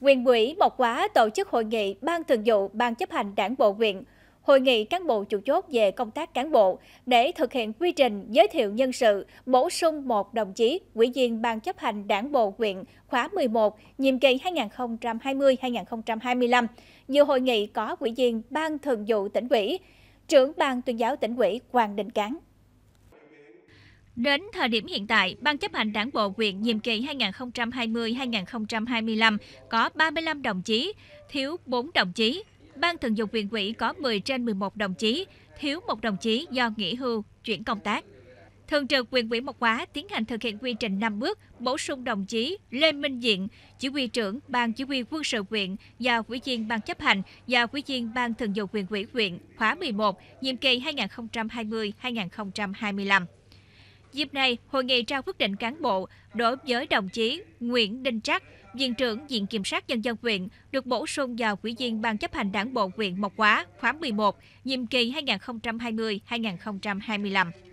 Quyền ủy Mộc Quá tổ chức hội nghị Ban Thường vụ Ban chấp hành Đảng bộ huyện, hội nghị cán bộ chủ chốt về công tác cán bộ để thực hiện quy trình giới thiệu nhân sự, bổ sung một đồng chí ủy viên Ban chấp hành Đảng bộ huyện khóa 11, nhiệm kỳ 2020-2025. Nhiều hội nghị có ủy viên Ban Thường vụ tỉnh ủy, trưởng Ban tuyên giáo tỉnh ủy Hoàng Đình Cán. Đến thời điểm hiện tại, Ban chấp hành đảng bộ huyện nhiệm kỳ 2020-2025 có 35 đồng chí, thiếu 4 đồng chí. Ban thường vụ huyện ủy có 10 trên 11 đồng chí, thiếu một đồng chí do nghỉ hưu, chuyển công tác. Thường trực huyện ủy Mộc Hóa tiến hành thực hiện quy trình 5 bước, bổ sung đồng chí Lê Minh Diện, chỉ huy trưởng Ban Chỉ huy quân sự huyện và ủy viên Ban chấp hành và ủy viên Ban thường vụ huyện ủy huyện khóa 11, nhiệm kỳ 2020-2025. Dịp này, hội nghị trao quyết định cán bộ đối với đồng chí Nguyễn Đinh Trắc, Viện trưởng Viện Kiểm sát Nhân dân huyện, được bổ sung vào quỹ viên Ban chấp hành đảng bộ huyện Mộc Hóa khóa 11, nhiệm kỳ 2020-2025.